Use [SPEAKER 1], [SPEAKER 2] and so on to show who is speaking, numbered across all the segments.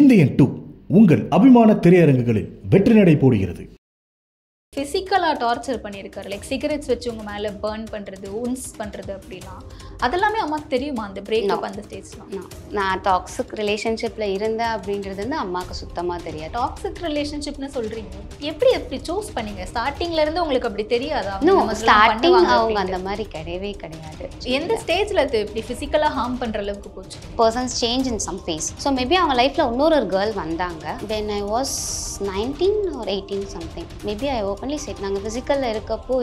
[SPEAKER 1] Indian two உங்கள் அபிமான திரையரங்குகளில் வெற்றி நடை போடுகிறது ஃபிசிக்கலாக டார்ச்சர் பண்ணியிருக்காரு லைக் சிகரெட்ஸ் வச்சு உங்கள் மேலே பேர்ன் பண்ணுறது உன்ஸ் பண்ணுறது அப்படிலாம் அதெல்லாமே அம்மாவுக்கு தெரியுமா அந்த பிரேக்கப் அந்த ஸ்டேஜ்லாம்
[SPEAKER 2] நான் டாக்ஸிக் ரிலேஷன்ஷிப்பில் இருந்தேன்
[SPEAKER 1] அப்படின்றது வந்து அம்மாவுக்கு சுத்தமாக தெரியாது டாக்ஸிக் ரிலேஷன்ஷிப்னு சொல்கிறீங்க எப்படி எப்படி சூஸ் பண்ணீங்க ஸ்டார்டிங்லேருந்து உங்களுக்கு அப்படி தெரியாதா ஸ்டார்டிங் அவங்க அந்த
[SPEAKER 2] மாதிரி கிடையவே கிடையாது எந்த
[SPEAKER 1] ஸ்டேஜில் அது இப்படி ஃபிசிக்கலாக ஹார்ம் பண்ணுற அளவுக்கு போச்சு
[SPEAKER 2] persons change in some phase so maybe அவங்க லைஃப்பில் இன்னொரு ஒரு கேர்ள் வந்தாங்க தென் ஐ வாஸ் நைன்டீன் ஒரு eighteen something maybe I open family
[SPEAKER 1] side நாங்கள் ஃபிசிக்கலில் இருக்கப்போ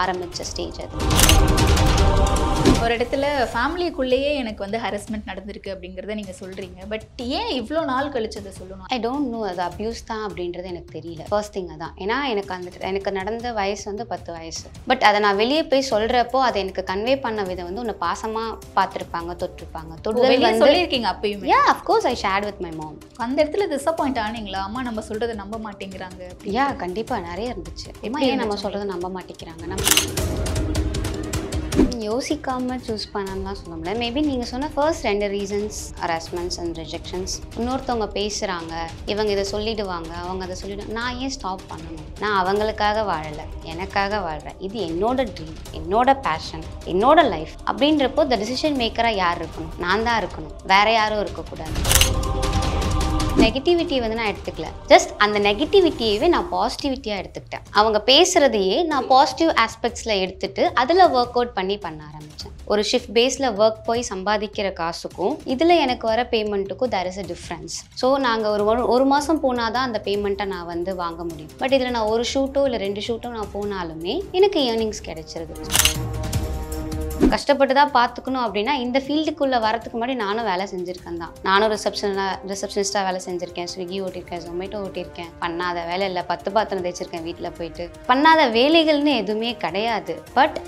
[SPEAKER 1] ஆரம்பித்த ஸ்டேஜ் அது ஒரு இடத்துல ஃபேமிலிக்குள்ளேயே எனக்கு வந்து ஹரஸ்மெண்ட் நடந்திருக்கு அப்படிங்கிறத நீங்கள் சொல்கிறீங்க பட் ஏன் இவ்வளோ நாள் கழிச்சதை சொல்லணும் ஐ
[SPEAKER 2] டோன்ட் நோ அது அப்யூஸ் தான் அப்படின்றது எனக்கு தெரியல ஃபர்ஸ்ட் திங் அதான் ஏன்னா எனக்கு அந்த எனக்கு நடந்த வயசு வந்து பத்து வயசு பட் அதை நான் வெளியே போய் சொல்கிறப்போ அதை எனக்கு கன்வே பண்ண விதம் வந்து ஒன்று பாசமாக பார்த்துருப்பாங்க தொட்டிருப்பாங்க தொடுதல் சொல்லியிருக்கீங்க அப்பயும் yeah of course I shared with my mom
[SPEAKER 1] அந்த இடத்துல டிசப்பாயிண்ட் ஆனீங்களா அம்மா நம்ம சொல்கிறத நம்ப மாட்டேங்கிறாங்க
[SPEAKER 2] யா கண்டிப்பாக நிறைய இருந்துச்சு ஏன் நம்ம சொல்கிறத நம்ப மாட்டேங்கிறாங்க நம்ம
[SPEAKER 1] யோசிக்காமல்
[SPEAKER 2] சூஸ் பண்ணாமலாம் சொல்ல முடியாது மேபி நீங்கள் சொன்ன ஃபர்ஸ்ட் ரெண்டு ரீசன்ஸ் ஹராஸ்மெண்ட்ஸ் அண்ட் ரிஜெக்ஷன்ஸ் இன்னொருத்தவங்க பேசுகிறாங்க இவங்க இதை சொல்லிடுவாங்க அவங்க அதை சொல்லிவிடுவாங்க நான் ஏன் ஸ்டாப் பண்ணணும் நான் அவங்களுக்காக வாழலை எனக்காக வாழ்கிறேன் இது என்னோட ட்ரீம் என்னோட பேஷன் என்னோட லைஃப் அப்படின்றப்போ த டிசிஷன் மேக்கராக யார் இருக்கணும் நான் தான் இருக்கணும் வேற யாரும் இருக்கக்கூடாது நெகட்டிவிட்டி வந்து நான் எடுத்துக்கல ஜஸ்ட் அந்த நெகட்டிவிட்டியவே நான் பாசிட்டிவிட்டியாக எடுத்துக்கிட்டேன் அவங்க பேசுகிறதையே நான் பாசிட்டிவ் ஆஸ்பெக்ட்ஸில் எடுத்துட்டு அதில் ஒர்க் அவுட் பண்ணி பண்ண ஆரம்பித்தேன் ஒரு ஷிஃப்ட் பேஸில் ஒர்க் போய் சம்பாதிக்கிற காசுக்கும் இதில் எனக்கு வர பேமெண்ட்டுக்கும் there is a difference so நாங்கள் ஒரு ஒரு மாதம் போனால் தான் அந்த பேமெண்ட்டை நான் வந்து வாங்க முடியும் பட் இதில் நான் ஒரு ஷூட்டோ இல்லை ரெண்டு ஷூட்டோ நான் போனாலுமே எனக்கு ஏர்னிங்ஸ் கிடைச்சிருது கஷ்டப்பட்டு தான் பார்த்துக்கணும் அப்படின்னா இந்த ஃபீல்டுக்குள்ளே வரதுக்கு முன்னாடி நானும் வேலை செஞ்சுருக்கேன் தான் நானும் ரிசப்ஷனாக ரிசப்ஷனிஸ்ட்டாக வேலை செஞ்சுருக்கேன் ஸ்விக்கி ஓட்டியிருக்கேன் ஜொமேட்டோ ஓட்டியிருக்கேன் பண்ணாத வேலை இல்லை பத்து பாத்திரம் தைச்சிருக்கேன் வீட்டில் போயிட்டு
[SPEAKER 1] பண்ணாத வேலைகள்னு எதுவுமே கிடையாது பட்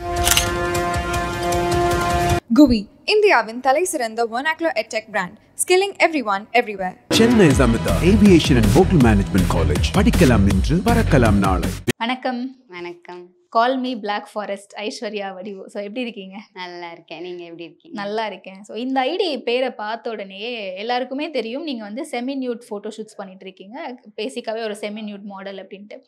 [SPEAKER 1] குவி இந்தியாவின் தலை சிறந்த ஒனாக்லோ edtech brand skilling everyone everywhere Chennai Samita aviation and hotel management college படிக்கலாம் என்று பறக்கலாம் நாளை வணக்கம் வணக்கம் call me black forest Aishwarya Vadivu so எப்படி இருக்கீங்க நல்லா இருக்கேன் நீங்கள் எப்படி இருக்கீங்க நல்லா இருக்கேன் ஸோ இந்த ஐடி பேரை பார்த்த உடனேயே எல்லாருக்குமே தெரியும் நீங்கள் வந்து செமி நியூட் ஃபோட்டோ ஷூட்ஸ் பண்ணிட்டு இருக்கீங்க பேசிக்காகவே ஒரு செமி நியூட் மாடல் அப்படின்ட்டு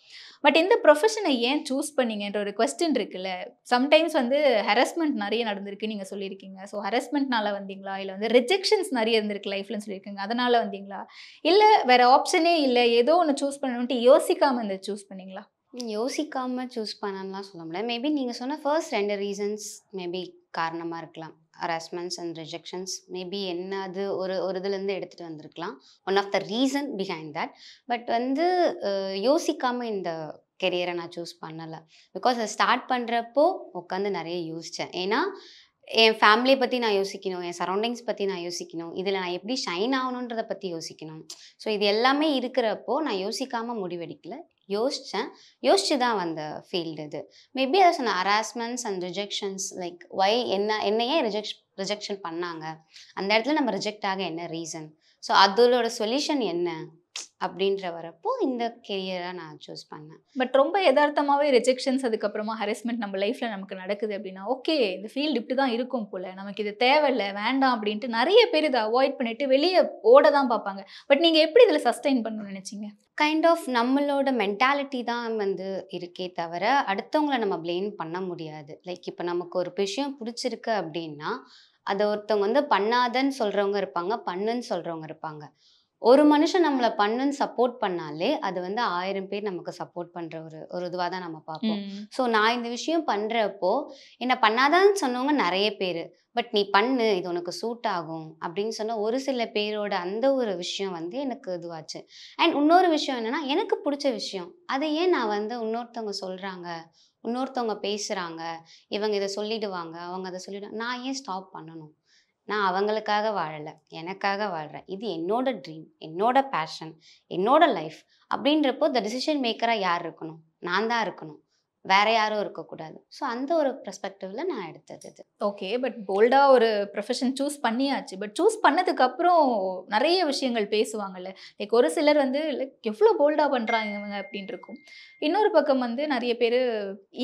[SPEAKER 1] பட் இந்த ப்ரொஃபஷனை ஏன் சூஸ் பண்ணீங்கன்ற ஒரு கொஸ்டின் இருக்குல்ல சம்டைம்ஸ் வந்து ஹரஸ்மெண்ட் நிறைய நடந்திருக்கு நீங்கள் சொல்லியிருக்கீங்க ஸோ ஹரஸ்மெண்ட்னால வந்தீங்களா இல்லை வந்து ரிஜெக்ஷன்ஸ் நிறைய இருந்திருக்கு லைஃப்லன்னு சொல்லியிருக்கீங்க அதனால் வந்தீங்களா இல்லை வேற ஆப்ஷனே இல்லை ஏதோ ஒன்று சூஸ் பண்ணணுன்ட்டு யோசிக்காமல் இந்த சூஸ் பண்ணீங்களா
[SPEAKER 2] யோசிக்காமல் சூஸ் பண்ணலாம் சொல்ல முடியாது மேபி நீங்கள் சொன்ன ஃபர்ஸ்ட் ரெண்டு ரீசன்ஸ் மேபி காரணமாக இருக்கலாம் ஹராஸ்மெண்ட்ஸ் அண்ட் ரிஜெக்ஷன்ஸ் மேபி என்ன அது ஒரு ஒரு இதுலேருந்து எடுத்துகிட்டு வந்திருக்கலாம் one of the reason behind that but வந்து யோசிக்காமல் இந்த கெரியரை நான் சூஸ் பண்ணலை பிகாஸ் அதை ஸ்டார்ட் பண்ணுறப்போ உட்காந்து நிறைய யோசித்தேன் ஏன்னா என் ஃபேமிலியை பற்றி நான் யோசிக்கணும் என் சரௌண்டிங்ஸ் பற்றி நான் யோசிக்கணும் இதில் நான் எப்படி ஷைன் ஆகணுன்றதை பற்றி யோசிக்கணும் ஸோ இது எல்லாமே இருக்கிறப்போ நான் யோசிக்காமல் முடிவெடுக்கல யோசித்தேன் யோசித்து தான் வந்த ஃபீல்டு இது மேபி அதை சொன்ன harassments and rejections like why என்ன என்னையே ரிஜெக்ஷ் ரிஜெக்ஷன் பண்ணாங்க அந்த இடத்துல நம்ம ரிஜெக்ட் ஆக என்ன ரீசன் ஸோ அதோட
[SPEAKER 1] சொல்யூஷன் என்ன அப்படின்ற வரப்போ இந்த கெரியராக நான் சூஸ் பண்ணேன் பட் ரொம்ப யதார்த்தமாகவே ரிஜெக்ஷன்ஸ் அதுக்கப்புறமா ஹரஸ்மெண்ட் நம்ம லைஃப்பில் நமக்கு நடக்குது அப்படின்னா ஓகே இந்த ஃபீல்டு இப்படி தான் இருக்கும் போல் நமக்கு இது தேவையில்லை வேண்டாம் அப்படின்ட்டு நிறைய பேர் இதை அவாய்ட் பண்ணிட்டு வெளியே ஓட தான் பார்ப்பாங்க பட் நீங்கள் எப்படி இதில் சஸ்டைன் பண்ணணும்னு நினச்சிங்க கைண்ட் ஆஃப் நம்மளோட
[SPEAKER 2] மென்டாலிட்டி தான் வந்து இருக்கே தவிர அடுத்தவங்களை நம்ம பிளேம் பண்ண முடியாது லைக் இப்போ நமக்கு ஒரு விஷயம் பிடிச்சிருக்கு அப்படின்னா அதை ஒருத்தவங்க வந்து பண்ணாதன்னு சொல்கிறவங்க இருப்பாங்க பண்ணுன்னு சொல்கிறவங்க இருப்பாங்க ஒரு மனுஷன் நம்மளை பண்ணுன்னு சப்போர்ட் பண்ணாலே அது வந்து ஆயிரம் பேர் நமக்கு சப்போர்ட் பண்ற ஒரு ஒரு இதுவாக தான் நம்ம பார்ப்போம் ஸோ நான் இந்த விஷயம் பண்றப்போ என்ன பண்ணாதான்னு சொன்னவங்க நிறைய பேர் பட் நீ பண்ணு இது உனக்கு சூட் ஆகும் அப்படின்னு சொன்ன ஒரு சில பேரோட அந்த ஒரு விஷயம் வந்து எனக்கு இதுவாச்சு அண்ட் இன்னொரு விஷயம் என்னன்னா எனக்கு பிடிச்ச விஷயம் அதை ஏன் நான் வந்து இன்னொருத்தவங்க சொல்றாங்க இன்னொருத்தவங்க பேசுறாங்க இவங்க இதை சொல்லிடுவாங்க அவங்க அதை சொல்லிடுவாங்க நான் ஏன் ஸ்டாப் பண்ணணும் நான் அவங்களுக்காக வாழலை எனக்காக வாழ்கிறேன் இது என்னோட ட்ரீம் என்னோட பேஷன் என்னோட லைஃப் அப்படின்றப்போ இந்த டிசிஷன் மேக்கராக யார் இருக்கணும் நான் தான்
[SPEAKER 1] இருக்கணும் வேற யாரும் இருக்கக்கூடாது ஸோ அந்த ஒரு ப்ரெஸ்பெக்டிவ்ல நான் எடுத்தது இது ஓகே பட் போல்டாக ஒரு ப்ரொஃபஷன் சூஸ் பண்ணியாச்சு பட் சூஸ் பண்ணதுக்கு அப்புறம் நிறைய விஷயங்கள் பேசுவாங்கல்ல லைக் ஒரு சிலர் வந்து லைக் எவ்வளோ போல்டாக பண்ணுறாங்க இவங்க அப்படின்னு இருக்கும் இன்னொரு பக்கம் வந்து நிறைய பேர்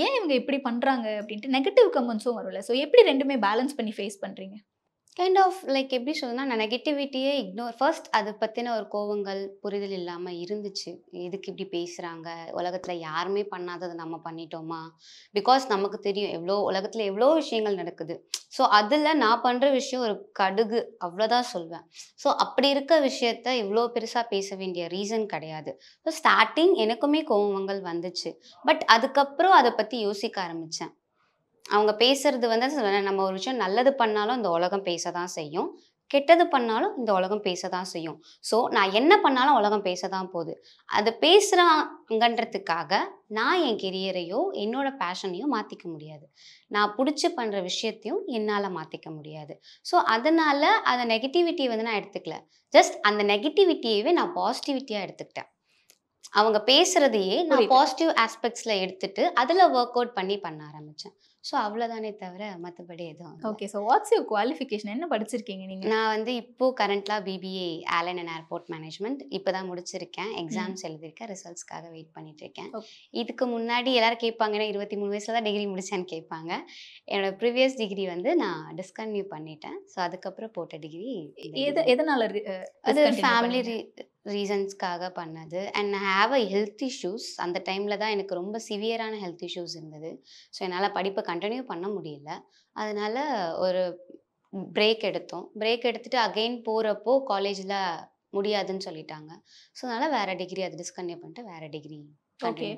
[SPEAKER 1] ஏன் இவங்க இப்படி பண்ணுறாங்க அப்படின்ட்டு நெகட்டிவ் கமெண்ட்ஸும் வரும்ல ஸோ எப்படி ரெண்டுமே பேலன்ஸ் பண்ணி ஃபேஸ் பண்ணுறீங்க கைண்ட் ஆஃப் லைக் எப்படி சொல்லணும்னா நான் நெகட்டிவிட்டியே இக்னோர் ஃபர்ஸ்ட் அதை பற்றின ஒரு
[SPEAKER 2] கோவங்கள் புரிதல் இல்லாமல் இருந்துச்சு எதுக்கு இப்படி பேசுகிறாங்க உலகத்தில் யாருமே பண்ணாததை நம்ம பண்ணிட்டோமா பிகாஸ் நமக்கு தெரியும் எவ்வளோ உலகத்தில் எவ்வளோ விஷயங்கள் நடக்குது ஸோ அதில் நான் பண்ணுற விஷயம் ஒரு கடுகு அவ்வளோதான் சொல்வேன் ஸோ அப்படி இருக்க விஷயத்த இவ்வளோ பெருசாக பேச வேண்டிய ரீசன் கிடையாது ஸோ ஸ்டார்டிங் எனக்குமே கோவங்கள் வந்துச்சு பட் அதுக்கப்புறம் அதை பற்றி யோசிக்க ஆரம்பித்தேன் அவங்க பேசுறது வந்து நம்ம ஒரு விஷயம் நல்லது பண்ணாலும் இந்த உலகம் பேச தான் செய்யும் கெட்டது பண்ணாலும் இந்த உலகம் பேச தான் செய்யும் ஸோ நான் என்ன பண்ணாலும் உலகம் பேச தான் போகுது அதை பேசுகிறாங்கன்றதுக்காக நான் என் கெரியரையோ என்னோட பேஷனையோ மாற்றிக்க முடியாது நான் பிடிச்சி பண்ணுற விஷயத்தையும் என்னால் மாற்றிக்க முடியாது ஸோ அதனால் அந்த நெகட்டிவிட்டி வந்து நான் எடுத்துக்கல ஜஸ்ட் அந்த நெகட்டிவிட்டியவே நான் பாசிட்டிவிட்டியாக எடுத்துக்கிட்டேன் அவங்க பேசுறதையே நான் பாசிட்டிவ் ஆஸ்பெக்ட்ஸில் எடுத்துட்டு அதில் ஒர்க் அவுட் பண்ணி பண்ண ஆரம்பித்தேன்
[SPEAKER 1] ஸோ அவ்வளோதானே தவிர மற்றபடி எதுவும் okay so what's you qualification என்ன படிச்சிருக்கீங்க நீங்கள் நான்
[SPEAKER 2] வந்து இப்போது கரண்ட்லாம் பிபிஏ ஆலன் அண்ட் ஏர்போர்ட் மேனேஜ்மெண்ட் இப்போ தான் முடிச்சிருக்கேன் எக்ஸாம்ஸ் எழுதியிருக்கேன் ரிசல்ட்ஸ்க்காக வெயிட் பண்ணிட்டுருக்கேன் இதுக்கு முன்னாடி எல்லோரும் கேட்பாங்கன்னா இருபத்தி மூணு வயசில் தான் டிகிரி முடித்தேன்னு கேட்பாங்க என்னோடய ப்ரீவியஸ் டிகிரி வந்து நான் டிஸ்கன்டினியூ பண்ணிட்டேன் ஸோ அதுக்கப்புறம் போட்ட டிகிரி எது எதனால் அது ஃபேமிலி ரீசன்ஸ்க்காக பண்ணது and I have a health issues அந்த டைமில் தான் எனக்கு ரொம்ப சிவியரான ஹெல்த் இஷ்யூஸ் இருந்தது ஸோ என்னால் படிப்பை கண்டினியூ பண்ண முடியல அதனால் ஒரு பிரேக் எடுத்தோம் பிரேக் எடுத்துகிட்டு அகெயின் போகிறப்போ காலேஜில் முடியாதுன்னு
[SPEAKER 1] சொல்லிட்டாங்க ஸோ அதனால் வேறு டிகிரி அதை டிஸ்கன்யூ பண்ணிட்டு வேறு டிகிரி ஓகே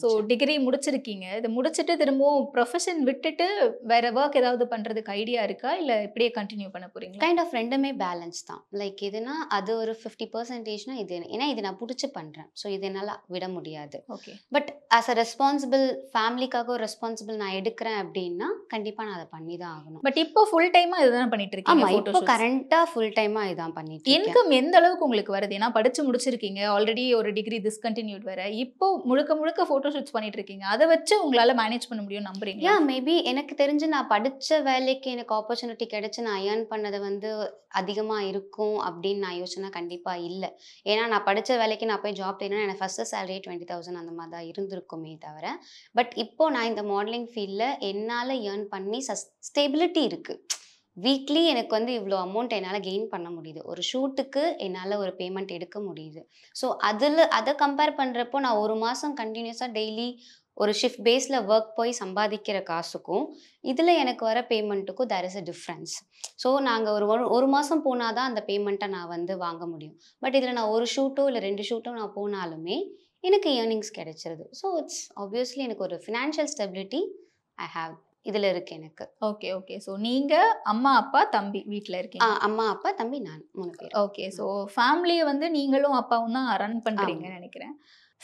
[SPEAKER 1] ஸோ டிகிரி முடிச்சிருக்கீங்க இதை முடிச்சுட்டு திரும்பவும் ப்ரொஃபஷன் விட்டுட்டு வேற ஒர்க் ஏதாவது பண்ணுறதுக்கு ஐடியா இருக்கா இல்லை இப்படியே கண்டினியூ பண்ண போறீங்க கைண்ட் ஆஃப் ரெண்டுமே பேலன்ஸ் தான் லைக் எதுனா அது ஒரு ஃபிஃப்டி
[SPEAKER 2] பர்சன்டேஜ்னா இது ஏன்னா இது நான் பிடிச்சி பண்ணுறேன் ஸோ இது என்னால் விட முடியாது okay but as a responsible ஃபேமிலிக்காக ஒரு ரெஸ்பான்சிபிள் நான் எடுக்கிறேன் அப்படின்னா கண்டிப்பாக நான் அதை பண்ணி தான் ஆகணும்
[SPEAKER 1] பட் இப்போ ஃபுல் டைமாக இதுதான் பண்ணிட்டு இருக்கேன் ஆமாம் இப்போ கரண்ட்டாக ஃபுல் டைமாக இதுதான் பண்ணிட்டு இன்கம் எந்த அளவுக்கு உங்களுக்கு வருது ஏன்னா படிச்சு முடிச்சிருக்கீங்க ஆல்ரெடி ஒரு டிகிரி டிஸ்கண்டினியூட் வேற இப்போ முழுக்க முழுக்க ஃபோட்டோ ஷூட்ஸ் பண்ணிட்டு இருக்கீங்க அதை வச்சு உங்களால் மேனேஜ் பண்ண முடியும் நம்புறீங்க மேபி எனக்கு தெரிஞ்சு நான் படித்த வேலைக்கு எனக்கு
[SPEAKER 2] ஆப்பர்ச்சுனிட்டி கிடைச்சி நான் ஏர்ன் பண்ணது வந்து அதிகமாக இருக்கும் அப்படின்னு நான் யோசனை கண்டிப்பாக இல்லை ஏன்னா நான் படித்த வேலைக்கு நான் போய் ஜாப் தேனா எனக்கு ஃபஸ்ட்டு சேலரி டுவெண்ட்டி தௌசண்ட் அந்த மாதிரி தான் இருந்திருக்குமே தவிர பட் இப்போது நான் இந்த மாடலிங் ஃபீல்டில் என்னால் ஏர்ன் பண்ணி சஸ் ஸ்டேபிலிட்டி இருக்குது வீக்லி எனக்கு வந்து இவ்வளோ அமௌண்ட் என்னால் கெயின் பண்ண முடியுது ஒரு ஷூட்டுக்கு என்னால் ஒரு பேமெண்ட் எடுக்க முடியுது ஸோ அதில் அதை கம்பேர் பண்ணுறப்போ நான் ஒரு மாதம் கண்டினியூஸாக டெய்லி ஒரு ஷிஃப்ட் பேஸில் ஒர்க் போய் சம்பாதிக்கிற காசுக்கும் இதில் எனக்கு வர பேமெண்ட்டுக்கும் there is a difference so நாங்கள் ஒரு ஒரு மாதம் போனால் தான் அந்த பேமெண்ட்டை நான் வந்து வாங்க முடியும் பட் இதில் நான் ஒரு ஷூட்டோ இல்லை ரெண்டு ஷூட்டோ நான் போனாலுமே எனக்கு ஏர்னிங்ஸ் கிடைச்சிருது ஸோ இட்ஸ் ஆப்வியஸ்லி
[SPEAKER 1] எனக்கு ஒரு ஃபினான்ஷியல் ஸ்டெபிலிட்டி ஐ ஹாவ் இதில் இருக்கு எனக்கு ஓகே ஓகே ஸோ நீங்கள் அம்மா அப்பா தம்பி வீட்டில் இருக்கீங்க அம்மா அப்பா தம்பி நான் மூணு பேர் ஓகே ஸோ ஃபேமிலியை வந்து நீங்களும் அப்பாவும் தான் ரன் பண்ணுறீங்கன்னு நினைக்கிறேன்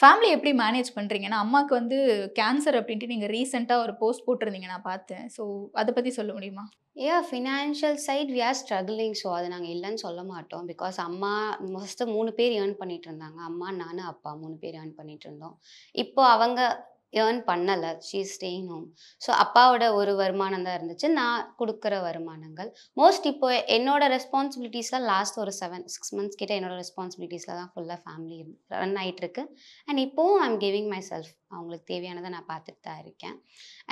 [SPEAKER 1] ஃபேமிலி எப்படி மேனேஜ் பண்ணுறீங்கன்னா அம்மாவுக்கு வந்து கேன்சர் அப்படின்ட்டு நீங்கள் ரீசெண்டாக ஒரு போஸ்ட் போட்டிருந்தீங்க நான் பார்த்தேன் ஸோ அதை பற்றி சொல்ல முடியுமா a
[SPEAKER 2] financial side we are struggling so அதை நாங்கள் இல்லைன்னு சொல்ல மாட்டோம் பிகாஸ் அம்மா மோஸ்ட்டு மூணு பேர் ஏர்ன் பண்ணிட்டு இருந்தாங்க அம்மா நானும் அப்பா மூணு பேர் ஏர்ன் பண்ணிட்டு இருந்தோம் இப்போ அவங்க ஏர்ன் பண்ணலை ஷீ ஸ்டேயிங் ஹோம் ஸோ அப்பாவோட ஒரு வருமானம் தான் இருந்துச்சு நான் கொடுக்குற வருமானங்கள் மோஸ்ட் இப்போ என்னோட ரெஸ்பான்சிபிலிட்டிஸ்லாம் லாஸ்ட் ஒரு செவன் சிக்ஸ் மந்த்ஸ் கிட்டே என்னோட ரெஸ்பான்சிபிலிட்டிஸில் தான் ஃபுல்லாக ஃபேமிலி ரன் ஆகிட்டுருக்கு அண்ட் இப்போவும் I am giving myself அவங்களுக்கு தேவையானதை நான் பார்த்துட்டு தான் இருக்கேன்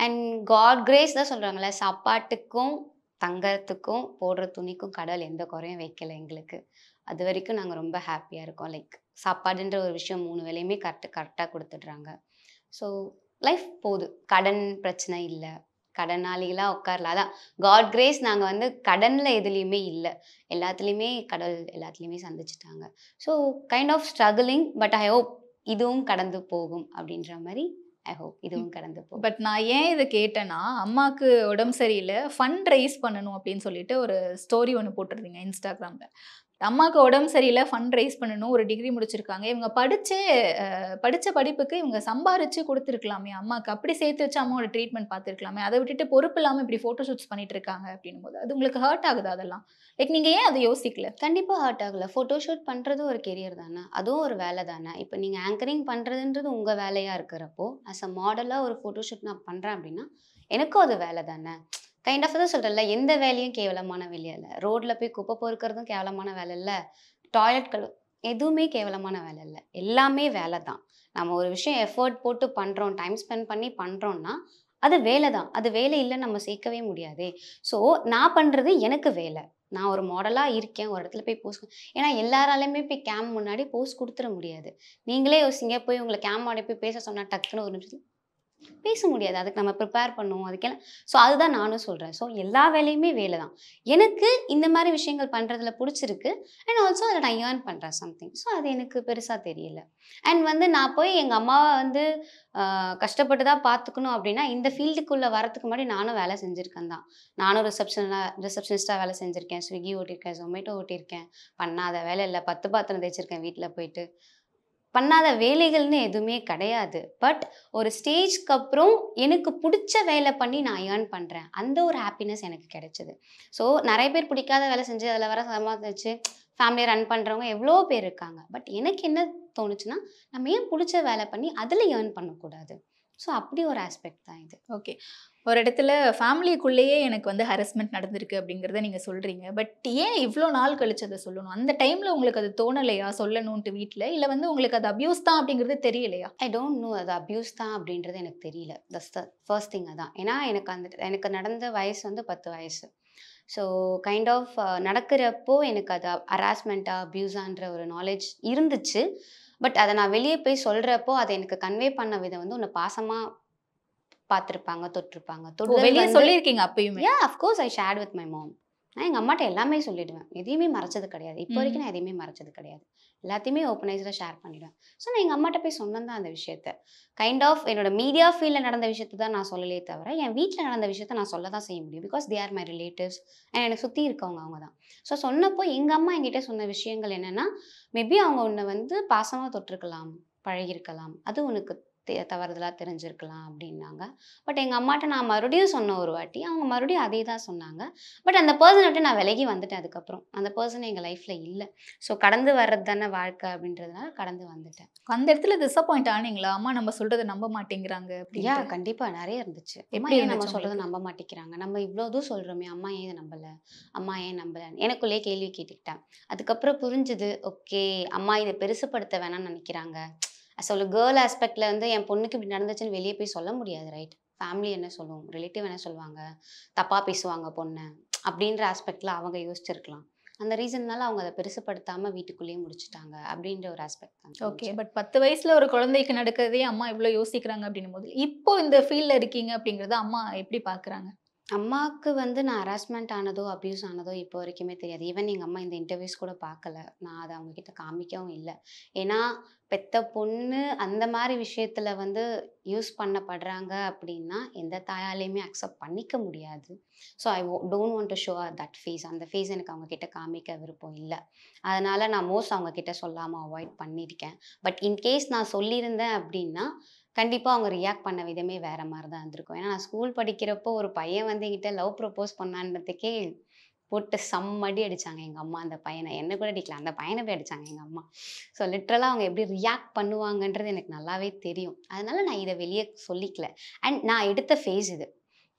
[SPEAKER 2] அண்ட் காட் கிரேஸ் தான் சொல்கிறாங்களே சாப்பாட்டுக்கும் தங்கறதுக்கும் போடுற துணிக்கும் கடவுள் எந்த குறையும் வைக்கலை எங்களுக்கு அது வரைக்கும் நாங்கள் ரொம்ப ஹாப்பியாக இருக்கோம் லைக் சாப்பாடுன்ற ஒரு விஷயம் மூணு வேலையுமே கரெக்ட் கரெக்டாக கொடுத்துட்றாங்க ஸோ லைஃப் போகுது கடன் பிரச்சனை இல்லை கடனாளிகளாக உட்காரல அதான் காட் கிரேஸ் நாங்கள் வந்து கடனில் எதுலேயுமே இல்லை எல்லாத்துலேயுமே கடல் எல்லாத்துலேயுமே சந்திச்சிட்டாங்க so
[SPEAKER 1] kind of struggling but I hope இதுவும் கடந்து போகும் அப்படின்ற மாதிரி ஐ ஹோப் இதுவும் கடந்து போகும் பட் நான் ஏன் இதை கேட்டேன்னா அம்மாவுக்கு உடம்பு சரியில்லை ஃபண்ட் ரைஸ் பண்ணணும் அப்படின்னு சொல்லிட்டு ஒரு ஸ்டோரி ஒன்று போட்டிருந்தீங்க இன்ஸ்டாகிராமில் அம்மாவுக்கு உடம்பு சரியில்லை ஃபண்ட் ரைஸ் பண்ணணும் ஒரு டிகிரி முடிச்சிருக்காங்க இவங்க படித்தே படித்த படிப்புக்கு இவங்க சம்பாரித்து கொடுத்துருக்கலாமே அம்மாவுக்கு அப்படி சேர்த்து வச்சு அம்மாவோட ட்ரீட்மெண்ட் பார்த்துருக்கலாமே அதை விட்டுட்டு பொறுப்பு இல்லாமல் இப்படி ஃபோட்டோ ஷூட்ஸ் பண்ணிட்டு இருக்காங்க அப்படின்னும் போது அது உங்களுக்கு ஹர்ட் ஆகுது அதெல்லாம் லைக் நீங்கள் ஏன் அதை யோசிக்கல கண்டிப்பாக ஹர்ட் ஆகலை ஃபோட்டோ ஷூட் பண்ணுறதும் ஒரு கெரியர்
[SPEAKER 2] தானே அதுவும் ஒரு வேலை தானே இப்போ நீங்கள் ஆங்கரிங் பண்ணுறதுன்றது உங்கள் வேலையாக இருக்கிறப்போ அஸ் அ மாடலாக ஒரு ஃபோட்டோ ஷூட் நான் பண்ணுறேன் அப்படின்னா எனக்கும் அது வேலை தானே கைண்ட் ஆஃப் தான் சொல்கிறேன்ல எந்த வேலையும் கேவலமான வேலையா இல்லை ரோட்டில் போய் குப்பை பொறுக்கிறதும் கேவலமான வேலை இல்லை டாய்லெட்கள் எதுவுமே கேவலமான வேலை இல்லை எல்லாமே வேலை தான் நம்ம ஒரு விஷயம் எஃபர்ட் போட்டு பண்ணுறோம் டைம் ஸ்பெண்ட் பண்ணி பண்ணுறோன்னா அது வேலை தான் அது வேலை இல்லை நம்ம சேர்க்கவே முடியாது ஸோ நான் பண்ணுறது எனக்கு வேலை நான் ஒரு மாடலாக இருக்கேன் ஒரு இடத்துல போய் போஸ்ட் ஏன்னா எல்லாராலையுமே போய் கேம் முன்னாடி போஸ்ட் கொடுத்துட முடியாது நீங்களே யோசிங்க போய் உங்களை கேம் முன்னாடி போய் பேச சொன்னால் டக்குன்னு ஒரு நிமிஷம் பேச முடியாது அதுக்கு நம்ம ப்ரிப்பேர் பண்ணுவோம் அதுக்கெல்லாம் ஸோ அதுதான் நானும் சொல்கிறேன் ஸோ எல்லா வேலையுமே வேலை தான் எனக்கு இந்த மாதிரி விஷயங்கள் பண்ணுறதுல பிடிச்சிருக்கு அண்ட் ஆல்சோ அதில் நான் ஏர்ன் பண்ணுறேன் சம்திங் ஸோ அது எனக்கு பெருசாக தெரியல அண்ட் வந்து நான் போய் எங்கள் அம்மாவை வந்து கஷ்டப்பட்டு தான் பார்த்துக்கணும் அப்படின்னா இந்த ஃபீல்டுக்குள்ளே வரத்துக்கு முன்னாடி நானும் வேலை செஞ்சுருக்கேன் தான் நானும் ரிசப்ஷனாக ரிசப்ஷனிஸ்ட்டாக வேலை செஞ்சுருக்கேன் ஸ்விக்கி ஓட்டியிருக்கேன் ஜொமேட்டோ ஓட்டியிருக்கேன் பண்ணாத வேலை இல்லை பத்து பாத்திரம் தைச்சிருக்கேன் வீட்டில் போயிட்டு பண்ணாத வேலைகள்னு எதுவுமே கிடையாது பட் ஒரு ஸ்டேஜ்க்கு அப்புறம் எனக்கு பிடிச்ச வேலை பண்ணி நான் ஏர்ன் பண்ணுறேன் அந்த ஒரு ஹாப்பினஸ் எனக்கு கிடைச்சிது ஸோ நிறைய பேர் பிடிக்காத வேலை செஞ்சு அதில் வர சமாளிச்சு ஃபேமிலியை ரன் பண்ணுறவங்க எவ்வளோ பேர் இருக்காங்க
[SPEAKER 1] பட் எனக்கு என்ன தோணுச்சுன்னா நம்ம ஏன் பிடிச்ச வேலை பண்ணி அதில் ஏர்ன் பண்ணக்கூடாது ஸோ அப்படி ஒரு ஆஸ்பெக்ட் தான் இது ஓகே ஒரு இடத்துல ஃபேமிலிக்குள்ளேயே எனக்கு வந்து ஹரஸ்மெண்ட் நடந்திருக்கு அப்படிங்கிறத நீங்கள் சொல்கிறீங்க பட் ஏன் இவ்வளோ நாள் கழிச்சு அதை சொல்லணும் அந்த டைமில் உங்களுக்கு அது தோணலையா சொல்லணும்ன்ட்டு வீட்டில் இல்லை வந்து உங்களுக்கு அது அப்யூஸ் தான் அப்படிங்கிறது தெரியலையா ஐ டோன்ட் நோ அது அப்யூஸ் தான் அப்படின்றது எனக்கு
[SPEAKER 2] தெரியல தஸ் த ஃபர்ஸ்ட் திங் அதான் ஏன்னா எனக்கு அந்த எனக்கு நடந்த வயசு வந்து பத்து வயசு ஸோ கைண்ட் ஆஃப் நடக்கிறப்போ எனக்கு அது ஹராஸ்மெண்ட்டாக அப்யூஸான்ற ஒரு நாலேஜ் இருந்துச்சு பட் அதை நான் வெளியே போய் சொல்கிறப்போ அதை எனக்கு கன்வே பண்ண விதம் வந்து உன்னை பாசமாக பார்த்துருப்பாங்க தொட்டிருப்பாங்க வெளியே சொல்லியிருக்கீங்க அப்பயுமே yeah I share with my mom நான் எங்கள் அம்மாட்ட எல்லாமே சொல்லிவிடுவேன் எதையுமே மறைச்சது கிடையாது இப்போ வரைக்கும் நான் எதையுமே மறைச்சது கிடையாது எல்லாத்தையுமே ஓப்பனைஸராக ஷேர் பண்ணிவிடுவேன் ஸோ நான் எங்கள் அம்மாட்ட போய் சொன்னேன் தான் அந்த விஷயத்த கைண்ட் ஆஃப் என்னோட மீடியா ஃபீல்டில் நடந்த விஷயத்தை தான் நான் சொல்லலே தவிர என் வீட்டில் நடந்த விஷயத்த நான் சொல்ல தான் செய்ய முடியும் because they are my relatives and எனக்கு சுற்றி இருக்கவங்க அவங்க தான் ஸோ சொன்னப்போ எங்கள் அம்மா என்கிட்ட சொன்ன விஷயங்கள் என்னென்னா மேபி அவங்க உன்னை வந்து பாசமாக தொட்டிருக்கலாம் பழகிருக்கலாம் அது உனக்கு தவறுதலாக தெரிஞ்சிருக்கலாம் அப்படின்னாங்க பட் எங்கள் அம்மாட்ட நான் மறுபடியும் சொன்ன ஒரு வாட்டி அவங்க மறுபடியும் அதே தான் சொன்னாங்க பட் அந்த
[SPEAKER 1] பர்சனை விட்டு நான் விலகி வந்துட்டேன் அதுக்கப்புறம் அந்த பர்சன் எங்கள் லைஃப்பில் இல்லை ஸோ கடந்து வர்றது தானே வாழ்க்கை அப்படின்றதுனால கடந்து வந்துட்டேன் அந்த இடத்துல டிசப்பாயிண்ட் ஆனீங்களா அம்மா நம்ம சொல்கிறத நம்ப மாட்டேங்கிறாங்க அப்படியா
[SPEAKER 2] கண்டிப்பாக நிறைய இருந்துச்சு அம்மா ஏன் நம்ம சொல்கிறத நம்ப மாட்டேங்கிறாங்க நம்ம இவ்வளோ தூரம் சொல்கிறோமே அம்மா ஏன் நம்பலை அம்மா ஏன் நம்பலைன்னு எனக்குள்ளேயே கேள்வி கேட்டுக்கிட்டேன் அதுக்கப்புறம் புரிஞ்சுது ஓகே அம்மா இதை பெருசுப்படுத்த வேணாம்னு நினைக்கிறாங்க ஸோ கேர்ள் ஆஸ்பெக்டில் வந்து என் பொண்ணுக்கு இப்படி நடந்துச்சுன்னு வெளியே போய் சொல்ல முடியாது ரைட் ஃபேமிலி என்ன சொல்லுவோம் ரிலேட்டிவ் என்ன சொல்லுவாங்க தப்பாக பேசுவாங்க பொண்ணை அப்படின்ற ஆஸ்பெக்டில் அவங்க யோசிச்சிருக்கலாம்
[SPEAKER 1] அந்த ரீசன்னால அவங்க அதை பெருசுப்படுத்தாமல் வீட்டுக்குள்ளேயே முடிச்சுட்டாங்க அப்படின்ற ஒரு ஆஸ்பெக்ட் தான் ஓகே பட் பத்து வயசில் ஒரு குழந்தைக்கு நடக்கிறதே அம்மா இவ்வளோ யோசிக்கிறாங்க அப்படின்னும் போது இப்போ இந்த ஃபீல்டில் இருக்கீங்க அப்படிங்கிறத அம்மா எப்படி பார்க்குறாங்க அம்மாவுக்கு வந்து நான் ஹராஸ்மெண்ட் ஆனதோ
[SPEAKER 2] அப்யூஸ் ஆனதோ இப்போ வரைக்குமே தெரியாது ஈவன் எங்கள் அம்மா இந்த இன்டர்வியூஸ் கூட பார்க்கல நான் அதை அவங்கக்கிட்ட காமிக்கவும் இல்லை ஏன்னா பெத்த பொண்ணு அந்த மாதிரி விஷயத்தில் வந்து யூஸ் பண்ணப்படுறாங்க அப்படின்னா எந்த தாயாலையுமே அக்செப்ட் பண்ணிக்க முடியாது so I don't want to show that face அந்த ஃபேஸ் எனக்கு அவங்கக்கிட்ட காமிக்க விருப்பம் இல்லை அதனால் நான் மோஸ்ட் அவங்கக்கிட்ட சொல்லாமல் அவாய்ட் பண்ணியிருக்கேன் பட் இன்கேஸ் நான் சொல்லியிருந்தேன் அப்படின்னா கண்டிப்பாக அவங்க ரியாக்ட் பண்ண விதமே வேறு மாதிரி தான் இருந்திருக்கும் ஏன்னா நான் ஸ்கூல் படிக்கிறப்போ ஒரு பையன் வந்து என்கிட்ட லவ் ப்ரப்போஸ் பண்ணான்றதுக்கே போட்டு செம்மடி அடித்தாங்க எங்கள் அம்மா அந்த பையனை என்ன கூட அடிக்கல அந்த பையனை போய் அடித்தாங்க எங்கள் அம்மா ஸோ லிட்ரலாக அவங்க எப்படி ரியாக்ட் பண்ணுவாங்கன்றது எனக்கு நல்லாவே தெரியும் அதனால் நான் இதை வெளியே சொல்லிக்கல அண்ட் நான் எடுத்த ஃபேஸ் இது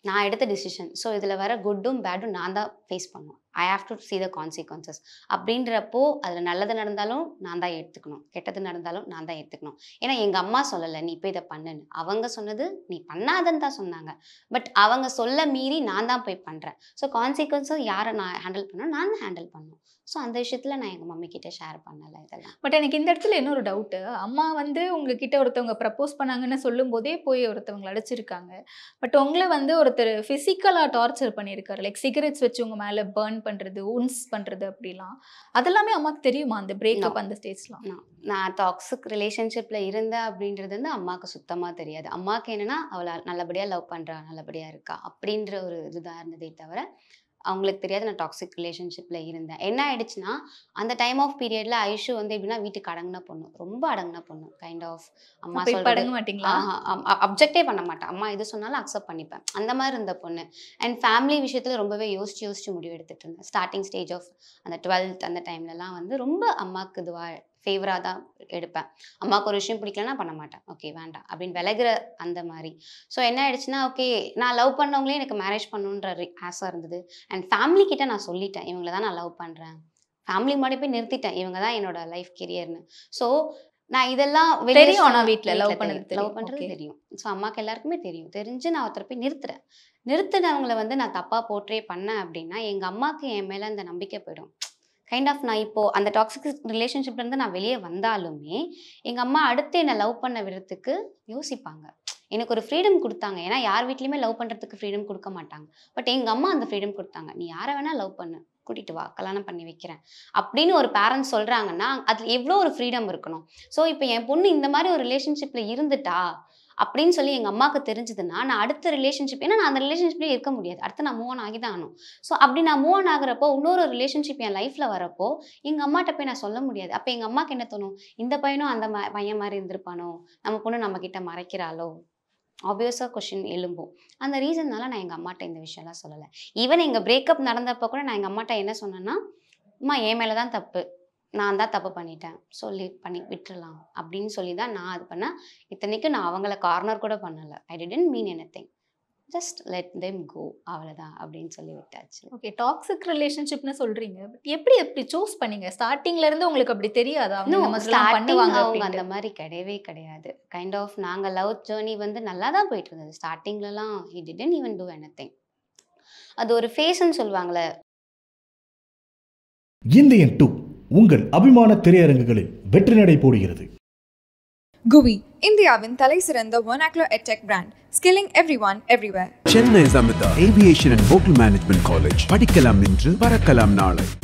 [SPEAKER 2] நான் எடுத்த டிசிஷன் ஸோ இதில் வர குட்டும் பேடும் நான் தான் ஃபேஸ் பண்ணுவேன் I have to see the consequences அப்படின்றப்போ அதில் நல்லது நடந்தாலும் நான் தான் எடுத்துக்கணும் கெட்டது நடந்தாலும் நான் தான் எடுத்துக்கணும் ஏன்னா எங்கள் அம்மா சொல்லலை நீ போய் இதை பண்ணுன்னு அவங்க சொன்னது நீ பண்ணாதன்னு தான் சொன்னாங்க பட் அவங்க சொல்ல மீறி நான் தான் போய் பண்ணுறேன் ஸோ கான்சிக்வன்ஸும்
[SPEAKER 1] யாரை நான் ஹேண்டில் பண்ணோம் நான் தான் ஹேண்டில் பண்ணும் ஸோ அந்த விஷயத்தில் நான் எங்கள் மம்மி கிட்டே ஷேர் பண்ணலை இதெல்லாம் பட் எனக்கு இந்த இடத்துல இன்னொரு டவுட்டு அம்மா வந்து உங்ககிட்ட ஒருத்தவங்க ப்ரப்போஸ் பண்ணாங்கன்னு சொல்லும் போதே போய் ஒருத்தவங்களை அடிச்சிருக்காங்க பட் உங்களை வந்து ஒருத்தர் ஃபிசிக்கலாக டார்ச்சர் பண்ணியிருக்காரு லைக் சிகரெட்ஸ் வச்சு உங்கள் மேலே பேர்ன் பண்ணுறது உன்ஸ் பண்ணுறது அப்படிலாம் அதெல்லாமே அம்மாவுக்கு தெரியுமா அந்த பிரேக்கப் அந்த ஸ்டேஜ்லாம்
[SPEAKER 2] நான் டாக்ஸிக் ரிலேஷன்ஷிப்பில் இருந்தேன் அப்படின்றது வந்து அம்மாவுக்கு சுத்தமாக தெரியாது அம்மாவுக்கு என்னென்னா அவளை நல்லபடியாக லவ் பண்ணுறா நல்லபடியாக இருக்கா அப்படின்ற ஒரு இதுதான் இருந்ததே தவிர அவங்களுக்கு தெரியாது நான் டாக்ஸிக் ரிலேஷன்ஷிப்பில் இருந்தேன் என்ன ஆயிடுச்சுன்னா அந்த டைம் ஆஃப் பீரியடில் ஐஷு வந்து எப்படின்னா வீட்டுக்கு அடங்கின பொண்ணு ரொம்ப அடங்கின பொண்ணு கைண்ட் ஆஃப் அம்மா அடங்க மாட்டீங்களா அப்ஜெக்டே பண்ண மாட்டேன் அம்மா எது சொன்னாலும் அக்செப்ட் பண்ணிப்பேன் அந்த மாதிரி இருந்த பொண்ணு அண்ட் ஃபேமிலி விஷயத்தில் ரொம்பவே யோசிச்சு யோசிச்சு முடிவு எடுத்துகிட்டு இருந்தேன் ஸ்டார்டிங் ஸ்டேஜ் ஆஃப் அந்த டுவெல்த் அந்த டைம்லலாம் வந்து ரொம்ப அம்மாவுக்கு இதுவாக ஃபேவராக தான் எடுப்பேன் அம்மாவுக்கு ஒரு விஷயம் பிடிக்கலன்னா பண்ண மாட்டேன் ஓகே வேண்டாம் அப்படின்னு விலகிற அந்த மாதிரி ஸோ என்ன ஆயிடுச்சுன்னா ஓகே நான் லவ் பண்ணவங்களே எனக்கு மேரேஜ் பண்ணணுன்ற ஆசை இருந்தது அண்ட் ஃபேமிலி கிட்ட நான் சொல்லிட்டேன் இவங்கள தான் நான் லவ் பண்ணுறேன் ஃபேமிலி மாதிரி போய் நிறுத்திட்டேன் இவங்க தான் என்னோட லைஃப் கெரியர்னு ஸோ நான் இதெல்லாம் தெரியும் ஆனால் வீட்டில் லவ் பண்ணுறது லவ் பண்ணுறது தெரியும் ஸோ அம்மாவுக்கு எல்லாருக்குமே தெரியும் தெரிஞ்சு நான் ஒருத்தர் போய் நிறுத்துறேன் நிறுத்தினவங்களை வந்து நான் தப்பாக போட்டே பண்ணேன் அப்படின்னா எங்கள் அம்மாவுக்கு என் மேலே அந்த நம்பிக்கை போயிடும் கைண்ட் ஆஃப் நான் இப்போது அந்த டாக்ஸிக் ரிலேஷன்ஷிப்லேருந்து நான் வெளியே வந்தாலுமே எங்கள் அம்மா அடுத்து என்னை லவ் பண்ண விடத்துக்கு யோசிப்பாங்க எனக்கு ஒரு ஃப்ரீடம் கொடுத்தாங்க ஏன்னா யார் வீட்லேயுமே லவ் பண்ணுறதுக்கு ஃப்ரீடம் கொடுக்க மாட்டாங்க பட் எங்கள் அம்மா அந்த ஃப்ரீடம் கொடுத்தாங்க நீ யாரை வேணால் லவ் பண்ணு கூட்டிட்டு வா கல்யாணம் பண்ணி வைக்கிறேன் அப்படின்னு ஒரு பேரண்ட்ஸ் சொல்கிறாங்கன்னா அதில் எவ்வளோ ஒரு ஃப்ரீடம் இருக்கணும் ஸோ இப்போ என் பொண்ணு இந்த மாதிரி ஒரு ரிலேஷன்ஷிப்பில் இருந்துட்டா அப்படின்னு சொல்லி எங்கள் அம்மாவுக்கு தெரிஞ்சதுன்னா நான் அடுத்த ரிலேஷன்ஷிப் ஏன்னா நான் அந்த ரிலேஷன்ஷிப்லேயே இருக்க முடியாது அடுத்து நான் மூவ் ஆன் ஆகி தான் ஸோ அப்படி நான் மூவ் ஆன் ஆகிறப்போ இன்னொரு ரிலேஷன்ஷிப் என் லைஃப்பில் வரப்போ எங்கள் அம்மாட்ட போய் நான் சொல்ல முடியாது அப்போ எங்கள் அம்மாவுக்கு என்ன தோணும் இந்த பையனும் அந்த பையன் மாதிரி இருந்திருப்பானோ நம்ம பொண்ணு நம்மக்கிட்ட மறைக்கிறாளோ ஆப்வியஸாக கொஷின் எழும்பும் அந்த ரீசன்னால நான் எங்கள் அம்மாட்ட இந்த விஷயம்லாம் சொல்லலை ஈவன் எங்கள் பிரேக்கப் நடந்தப்போ கூட நான் எங்கள் அம்மாட்ட என்ன சொன்னேன்னா அம்மா என் மேலே தான் தப்பு நான் தான் தப்பு பண்ணிட்டேன் சொல்லி பண்ணி விட்டுடலாம் அப்படின்னு சொல்லி தான் நான் அது பண்ணேன் இத்தனைக்கும் நான் அவங்கள கார்னர் கூட பண்ணலை I didn't mean anything just let them go அவ்வளோதான் அப்படின்னு சொல்லி விட்டாச்சு
[SPEAKER 1] ஓகே டாக்ஸிக் ரிலேஷன்ஷிப்னு சொல்கிறீங்க பட் எப்படி எப்படி சூஸ் பண்ணீங்க ஸ்டார்டிங்லேருந்து உங்களுக்கு அப்படி தெரியாதா ஸ்டார்டிங் அவங்க அந்த
[SPEAKER 2] மாதிரி கிடையவே கிடையாது கைண்ட் ஆஃப் நாங்கள் லவ் ஜேர்னி வந்து நல்லா தான் போயிட்டு இருந்தது ஸ்டார்டிங்லலாம் he didn't even do anything அது ஒரு ஃபேஸ்ன்னு சொல்லுவாங்களே
[SPEAKER 1] இந்தியன் டூ உங்கள் அபிமான திரையரங்குகளில் வெற்றி நடை போடுகிறது குவி இந்தியாவின் தலை சிறந்த edtech brand brand, skilling one everywhere. Chennai Amrita aviation and hotel management college படிக்கலாம்
[SPEAKER 2] இன்று பறக்கலாம் நாளை